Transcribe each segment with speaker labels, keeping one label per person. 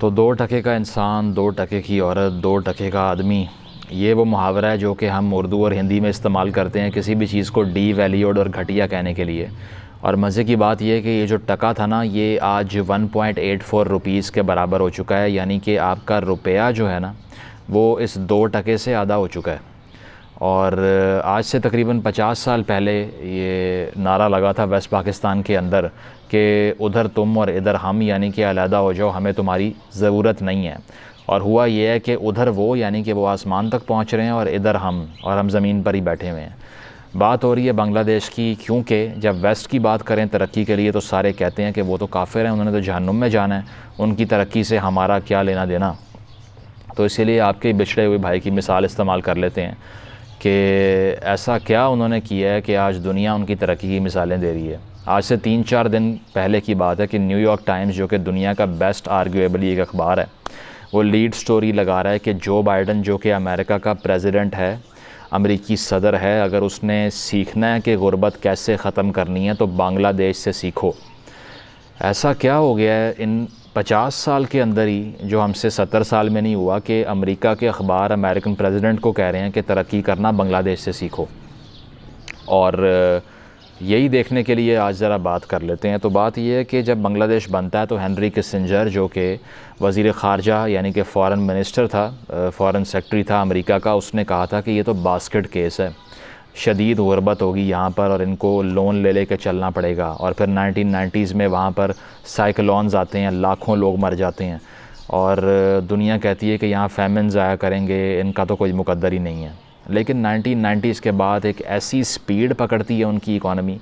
Speaker 1: तो दो टके का इंसान दो टके की औरत दो टके का आदमी ये वो मुहावरा है जो कि हम उर्दू और हिंदी में इस्तेमाल करते हैं किसी भी चीज़ को डी वैल्यूड और घटिया कहने के लिए और मज़े की बात यह है कि ये जो टका था ना ये आज 1.84 पॉइंट के बराबर हो चुका है यानी कि आपका रुपया जो है ना वो इस दो टके से आधा हो चुका है और आज से तकरीबन 50 साल पहले ये नारा लगा था वेस्ट पाकिस्तान के अंदर कि उधर तुम और इधर हम यानी कि अलहदा हो जाओ हमें तुम्हारी ज़रूरत नहीं है और हुआ यह है कि उधर वो यानी कि वो आसमान तक पहुंच रहे हैं और इधर हम और हम ज़मीन पर ही बैठे हुए हैं बात हो रही है बांग्लादेश की क्योंकि जब वेस्ट की बात करें तरक्की के लिए तो सारे कहते हैं कि वो तो काफिर हैं उन्होंने तो जहनुम में जाना है उनकी तरक्की से हमारा क्या लेना देना तो इसीलिए आपके बिछड़े हुए भाई की मिसाल इस्तेमाल कर लेते हैं कि ऐसा क्या उन्होंने किया है कि आज दुनिया उनकी तरक्की की मिसालें दे रही है आज से तीन चार दिन पहले की बात है कि न्यूयॉर्क टाइम्स जो कि दुनिया का बेस्ट आर्ग्यूएबली एक अखबार है वो लीड स्टोरी लगा रहा है कि जो बाइडन जो कि अमेरिका का प्रेसिडेंट है अमरीकी सदर है अगर उसने सीखना है कि गुर्बत कैसे ख़त्म करनी है तो बांग्लादेश से सीखो ऐसा क्या हो गया है इन पचास साल के अंदर ही जो हमसे सत्तर साल में नहीं हुआ कि अमेरिका के अखबार अमेरिकन प्रेसिडेंट को कह रहे हैं कि तरक्की करना बांग्लादेश से सीखो और यही देखने के लिए आज ज़रा बात कर लेते हैं तो बात यह है कि जब बांग्लादेश बनता है तो हैंनरी किसिंजर जो कि वज़ी ख़ारजा यानी कि फ़ॉरेन मिनिस्टर था फ़ॉरेन सेक्रेटरी था अमेरिका का उसने कहा था कि ये तो बास्केट केस है शदीद गुरबत होगी यहाँ पर और इनको लोन ले ले कर चलना पड़ेगा और फिर 1990s में वहाँ पर साइक्लॉन्स आते हैं लाखों लोग मर जाते हैं और दुनिया कहती है कि यहाँ फैमिन ज़ाया करेंगे इनका तो कोई मुकद्दर ही नहीं है लेकिन 1990s के बाद एक ऐसी स्पीड पकड़ती है उनकी इकानमी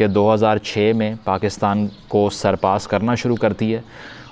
Speaker 1: कि 2006 में पाकिस्तान को सरपास करना शुरू करती है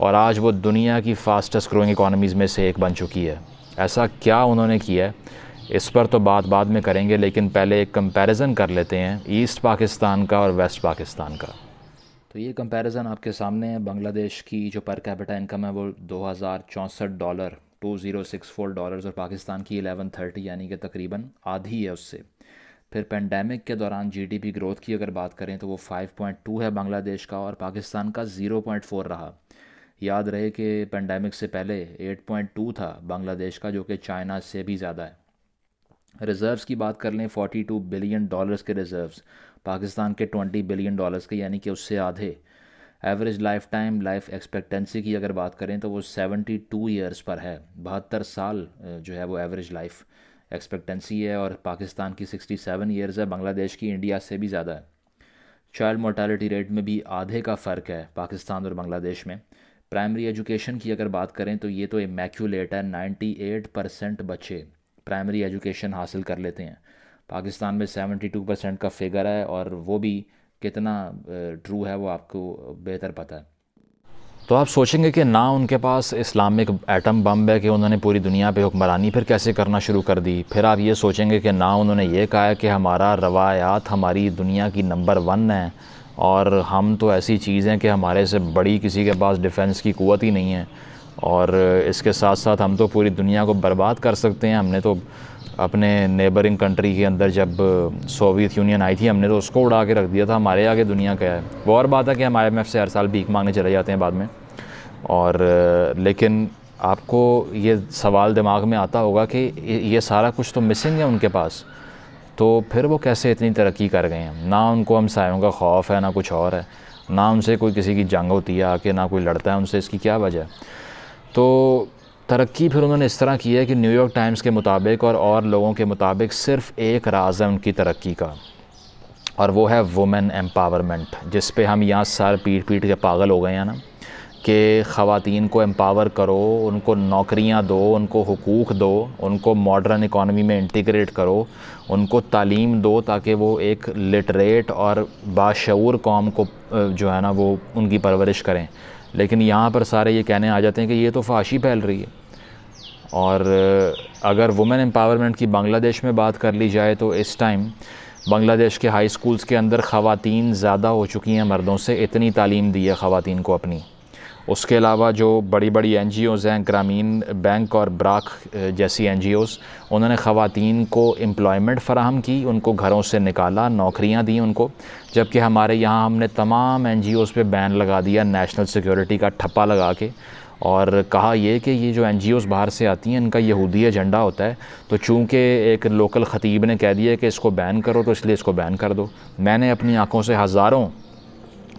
Speaker 1: और आज वो दुनिया की फास्टेस्ट ग्रोइंग इकानमीज़ में से एक बन चुकी है ऐसा क्या उन्होंने किया है इस पर तो बात बाद में करेंगे लेकिन पहले एक कंपैरिज़न कर लेते हैं ईस्ट पाकिस्तान का और वेस्ट पाकिस्तान का तो ये कंपैरिज़न आपके सामने है बांग्लादेश की जो पर कैपिटा इनकम है वो दो हज़ार चौंसठ dollar two zero six four dollars और पाकिस्तान की एलेवन थर्टी यानी कि तकरीबन आधी है उससे फिर पेंडेमिक के दौरान जीडीपी ग्रोथ की अगर बात करें तो वो फाइव पॉइंट टू है बांग्लादेश का और पाकिस्तान का ज़ीरो पॉइंट फोर रहा याद रहे कि पेंडेमिक से पहले एट पॉइंट टू था बांग्लादेश का जो कि चाइना से भी ज़्यादा है रिज़र्व्स की बात कर लें 42 बिलियन डॉलर्स के रिज़र्व्स पाकिस्तान के 20 बिलियन डॉलर्स के यानी कि उससे आधे average life time life expectancy की अगर बात करें तो वो 72 ईयर्स पर है बहत्तर साल जो है वो एवरेज लाइफ एक्सपेक्टेंसी है और पाकिस्तान की 67 ईयर्स है बांग्लादेश की इंडिया से भी ज़्यादा है चाइल्ड मोर्टालिटी रेट में भी आधे का फ़र्क है पाकिस्तान और बांग्लादेश में प्राइमरी एजुकेशन की अगर बात करें तो ये तो इमेक्यूलेट है 98 परसेंट बच्चे प्राइमरी एजुकेशन हासिल कर लेते हैं पाकिस्तान में 72 परसेंट का फिगर है और वो भी कितना ट्रू है वो आपको बेहतर पता है तो आप सोचेंगे कि ना उनके पास इस्लामिक एटम बम है कि उन्होंने पूरी दुनिया पे हुक्मरानी फिर कैसे करना शुरू कर दी फिर आप ये सोचेंगे कि ना उन्होंने ये कहा है कि हमारा रवायात हमारी दुनिया की नंबर वन है और हम तो ऐसी चीज़ हैं कि हमारे से बड़ी किसी के पास डिफेंस की क़वत ही नहीं है और इसके साथ साथ हम तो पूरी दुनिया को बर्बाद कर सकते हैं हमने तो अपने नेबरिंग कंट्री के अंदर जब सोवियत यूनियन आई थी हमने तो उसको उड़ा के रख दिया था हमारे आगे दुनिया क्या है वो और बात है कि हम आई से हर साल भीख मांगने चले जाते हैं बाद में और लेकिन आपको ये सवाल दिमाग में आता होगा कि ये सारा कुछ तो मिसिंग है उनके पास तो फिर वो कैसे इतनी तरक्की कर गए हैं ना उनको हम सायों का खौफ है ना कुछ और है ना उनसे कोई किसी की जंग होती है आके ना कोई लड़ता है उनसे इसकी क्या वजह है तो तरक्की फिर उन्होंने इस तरह की है कि न्यूयॉर्क टाइम्स के मुताबिक और और लोगों के मुताबिक सिर्फ एक राज है उनकी तरक्की का और वो है वुमेन एम्पावरमेंट जिस पे हम यहाँ सार पीट पीट के पागल हो गए हैं ना कि ख़वातीन को एम्पावर करो उनको नौकरियाँ दो उनको हकूक़ दो उनको मॉडर्न इकानमी में इंटीग्रेट करो उनको तालीम दो ताकि वो एक लिटरेट और बाशूर कौम को जो है ना वो उनकी परवरिश करें लेकिन यहाँ पर सारे ये कहने आ जाते हैं कि ये तो फाशी फैल रही है और अगर वुमेन एम्पावरमेंट की बांग्लादेश में बात कर ली जाए तो इस टाइम बांग्लादेश के हाई स्कूल्स के अंदर ख़वातीन ज़्यादा हो चुकी हैं मर्दों से इतनी तालीम दी है ख़वातीन को अपनी उसके अलावा जो बड़ी बड़ी एन जी ओज़ हैं ग्रामीण बैंक और ब्राक जैसी एन जी ओज़ उन्होंने ख़वान को एम्प्लॉयमेंट फ़राहम की उनको घरों से निकाला नौकरियाँ दी उनको जबकि हमारे यहाँ हमने तमाम एन जी ओज़ पर बैन लगा दिया नेशनल सिक्योरिटी का ठप्पा लगा के और कहा यह कि ये जो एन जी ओज़ बाहर से आती हैं इनका यहूदी एजेंडा होता है तो चूँकि एक लोकल ख़तीब ने कह दिया कि इसको बैन करो तो इसलिए इसको बैन कर दो मैंने अपनी आँखों से हज़ारों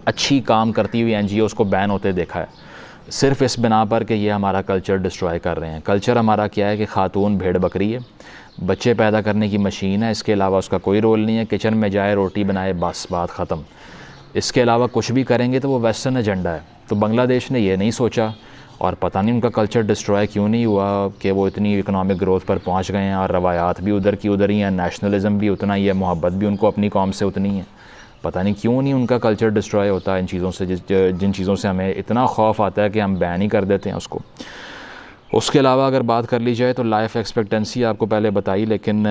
Speaker 1: अच्छी काम करती हुई एन को बैन होते देखा है सिर्फ इस बिना पर कि ये हमारा कल्चर डिस्ट्रॉय कर रहे हैं कल्चर हमारा क्या है कि खातून भेड़ बकरी है बच्चे पैदा करने की मशीन है इसके अलावा उसका कोई रोल नहीं है किचन में जाए रोटी बनाए बस बात ख़त्म इसके अलावा कुछ भी करेंगे तो वो वेस्टर्न एजेंडा है तो बांग्लादेश ने ये नहीं सोचा और पता नहीं उनका कल्चर डिस्ट्रॉय क्यों नहीं हुआ कि वो इतनी इकनॉमिक ग्रोथ पर पहुंच गए हैं और रवायात भी उधर की उधर ही हैं नेशनलिज्म भी उतना ही है मोहब्बत भी उनको अपनी कॉम से उतनी है पता नहीं क्यों नहीं उनका कल्चर डिस्ट्रॉय होता है इन चीज़ों से जिन चीज़ों से हमें इतना खौफ आता है कि हम बैन ही कर देते हैं उसको उसके अलावा अगर बात कर ली जाए तो लाइफ एक्सपेक्टेंसी आपको पहले बताई लेकिन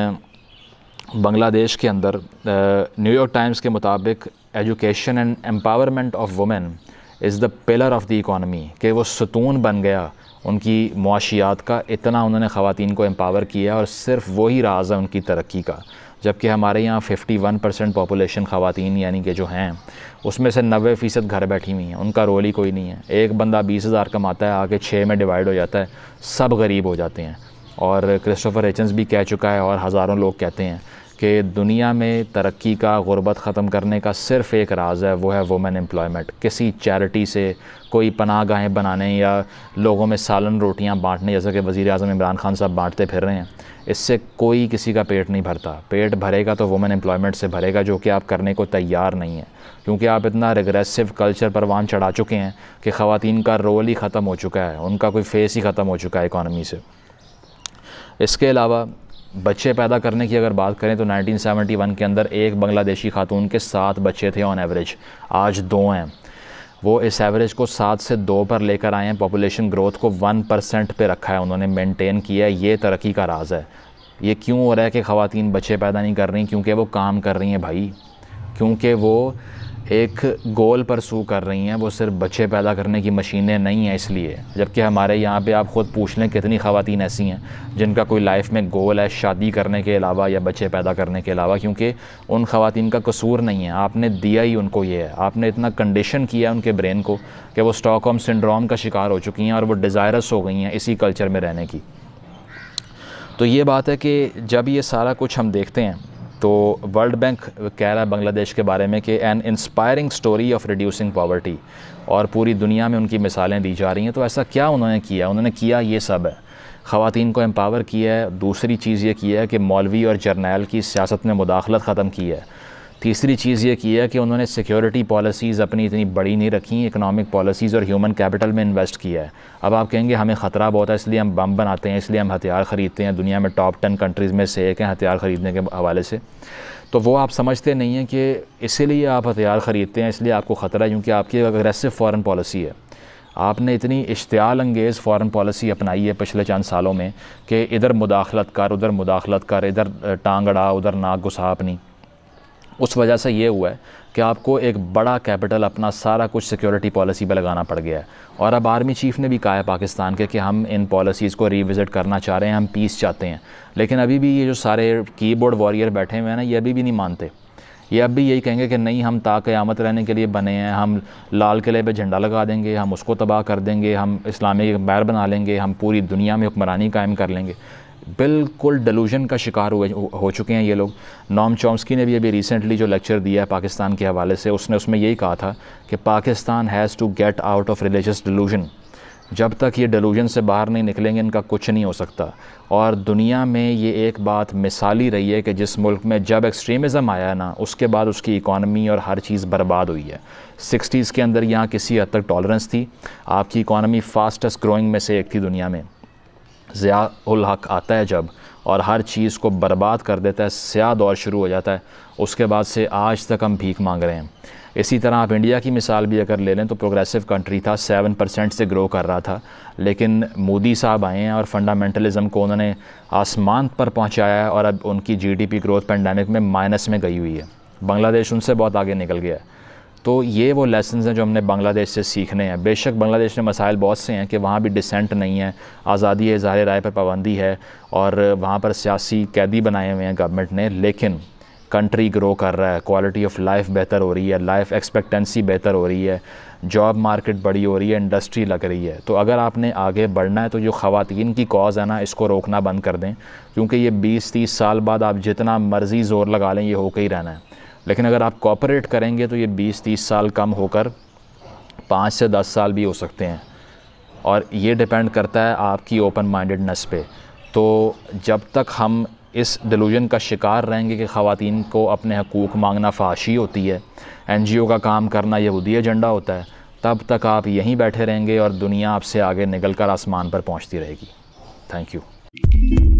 Speaker 1: बांग्लादेश के अंदर न्यूयॉर्क टाइम्स के मुताबिक education and empowerment of women is the pillar of the economy कि वो सतून बन गया उनकी मुआशियात का इतना उन्होंने ख़वान को एम्पावर किया और सिर्फ वही राज है उनकी तरक्की का जबकि हमारे यहाँ 51 परसेंट पॉपुलेशन ख़वान यानी कि जो हैं उसमें से नबे फ़ीसद घर बैठी हुई हैं उनका रोल ही कोई नहीं है एक बंदा बीस हज़ार कमाता है आगे छः में डिवाइड हो जाता है सब गरीब हो जाते हैं और क्रिस्टोफर एचन्स भी कह चुका है और हज़ारों लोग कहते हैं कि दुनिया में तरक्की का गुरबत ख़त्म करने का सिर्फ़ एक राज है वो है वुमेन एम्प्लॉयमेंट किसी चैरिटी से कोई पनाह गाहें बनाने या लोगों में सालन रोटियां बांटने जैसा कि वज़ी अजम इमरान खान साहब बांटते फिर रहे हैं इससे कोई किसी का पेट नहीं भरता पेट भरेगा तो वुमेन एम्प्लॉयमेंट से भरेगा जो कि आप करने को तैयार नहीं है क्योंकि आप इतना रिग्रेसिव कल्चर परवान चढ़ा चुके हैं कि खातन का रोल ही ख़त्म हो चुका है उनका कोई फेस ही ख़त्म हो चुका है इकानमी से इसके अलावा बच्चे पैदा करने की अगर बात करें तो 1971 के अंदर एक बांग्लादेशी खातून के सात बच्चे थे ऑन एवरेज आज दो हैं वो इस एवरेज को सात से दो पर लेकर आए हैं पॉपुलेशन ग्रोथ को वन परसेंट पर रखा है उन्होंने मेंटेन किया है ये तरक्की का राज है ये क्यों हो रहा है कि खातन बच्चे पैदा नहीं कर रही क्योंकि वो काम कर रही हैं भाई क्योंकि वो एक गोल परसू कर रही हैं वो सिर्फ बच्चे पैदा करने की मशीनें नहीं हैं इसलिए जबकि हमारे यहाँ पे आप ख़ुद पूछ लें कितनी खातन ऐसी हैं जिनका कोई लाइफ में गोल है शादी करने के अलावा या बच्चे पैदा करने के अलावा क्योंकि उन खातन का कसूर नहीं है आपने दिया ही उनको ये है आपने इतना कंडीशन किया उनके ब्रेन को कि वो स्टॉक सिंड्रोम का शिकार हो चुकी हैं और वो डिज़ायरस हो गई हैं इसी कल्चर में रहने की तो ये बात है कि जब ये सारा कुछ हम देखते हैं तो वर्ल्ड बैंक कह रहा है बांग्लादेश के बारे में कि an inspiring story of reducing poverty और पूरी दुनिया में उनकी मिसालें दी जा रही हैं तो ऐसा क्या उन्होंने किया उन्होंने किया ये सब है ख़वान को एम्पावर किया है दूसरी चीज़ ये की है कि मौलवी और जर्नैल की सियासत में मुदाखलत ख़त्म की है तीसरी चीज़ ये की है कि उन्होंने सिक्योरिटी पॉलिसीज़ अपनी इतनी बड़ी नहीं रखी इकोनॉमिक पॉलिसीज़ और ह्यूमन कैपिटल में इन्वेस्ट किया है अब आप कहेंगे हमें ख़तरा बहुत है इसलिए हम बम बनाते हैं इसलिए हम हथियार ख़रीदते हैं दुनिया में टॉप टेन कंट्रीज़ में से एक हैं हथियार ख़रीदने के हवाले से तो वो आप समझते नहीं हैं कि इसीलिए आप हथियार ख़रीदते हैं इसलिए आपको ख़तरा है क्योंकि आपकी अग्रेसिव फ़ॉरन पॉलिसी है आपने इतनी इश्तियाल अंगेज़ फ़ॉरन पॉलिसी अपनाई है पिछले चंद सालों में कि इधर मुदाखलत कर उधर मुदाखलत कर इधर टांग अड़ा उधर नाक घुसा अपनी उस वजह से ये हुआ है कि आपको एक बड़ा कैपिटल अपना सारा कुछ सिक्योरिटी पॉलिसी पर लगाना पड़ गया है और अब आर्मी चीफ़ ने भी कहा है पाकिस्तान के कि हम इन पॉलिसीज़ को रिविज़िट करना चाह रहे हैं हम पीस चाहते हैं लेकिन अभी भी ये जो सारे कीबोर्ड वॉरियर बैठे हुए हैं ना ये अभी भी नहीं मानते ये अब भी यही कहेंगे कि नहीं हम ताक़यामत रहने के लिए बने हैं हम लाल किले पे झंडा लगा देंगे हम उसको तबाह कर देंगे हम इस्लामी बैर बना लेंगे हम पूरी दुनिया में हुक्मरानी कायम कर लेंगे बिल्कुल डलूजन का शिकार हुए हो चुके हैं ये लोग नॉम चॉम्स्की ने भी अभी रिसेंटली जो लेक्चर दिया है पाकिस्तान के हवाले से उसने उसमें यही कहा था कि Pakistan has to get out of religious delusion जब तक ये डलूजन से बाहर नहीं निकलेंगे इनका कुछ नहीं हो सकता और दुनिया में ये एक बात मिसाली रही है कि जिस मुल्क में जब एक्सट्रीमिज़म आया ना उसके बाद उसकी इकानमी और हर चीज़ बर्बाद हुई है सिक्सटीज़ के अंदर यहाँ किसी हद तक टॉलरेंस थी आपकी इकानमी फास्टेस्ट ग्रोइंग में से एक थी दुनिया में ज़ियाल हक आता है जब और हर चीज़ को बर्बाद कर देता है स्या दौर शुरू हो जाता है उसके बाद से आज तक हम भीख मांग रहे हैं इसी तरह आप इंडिया की मिसाल भी अगर ले लें तो प्रोग्रेसिव कंट्री था सेवन परसेंट से ग्रो कर रहा था लेकिन मोदी साहब आए हैं और फंडामेंटलिज्म को उन्होंने आसमान पर पहुंचाया है और अब उनकी जीडीपी ग्रोथ पेंडेमिक में माइनस में गई हुई है बांग्लादेश उनसे बहुत आगे निकल गया है तो ये वो लेसन हैं जो हमने बांग्लादेश से सीखने हैं बेशक बांग्लादेश में मसाइल बहुत से हैं कि वहाँ भी डिसेंट नहीं है आज़ादी इजहार राय पर पाबंदी है और वहाँ पर सियासी कैदी बनाए हुए हैं गवर्नमेंट ने लेकिन कंट्री ग्रो कर रहा है क्वालिटी ऑफ लाइफ बेहतर हो रही है लाइफ एक्सपेक्टेंसी बेहतर हो रही है जॉब मार्केट बड़ी हो रही है इंडस्ट्री लग रही है तो अगर आपने आगे बढ़ना है तो जो खातन की कॉज है ना इसको रोकना बंद कर दें क्योंकि ये बीस तीस साल बाद आप जितना मर्ज़ी ज़ोर लगा लें ये होकर ही रहना है लेकिन अगर आप कॉपरेट करेंगे तो ये बीस तीस साल कम होकर पाँच से दस साल भी हो सकते हैं और ये डिपेंड करता है आपकी ओपन माइंडेडनेस पे तो जब तक हम इस डिलूजन का शिकार रहेंगे कि खातन को अपने हकूक़ मांगना फाशी होती है एन का काम करना यहूदी एजेंडा होता है तब तक आप यहीं बैठे रहेंगे और दुनिया आपसे आगे निकल कर आसमान पर पहुँचती रहेगी थैंक यू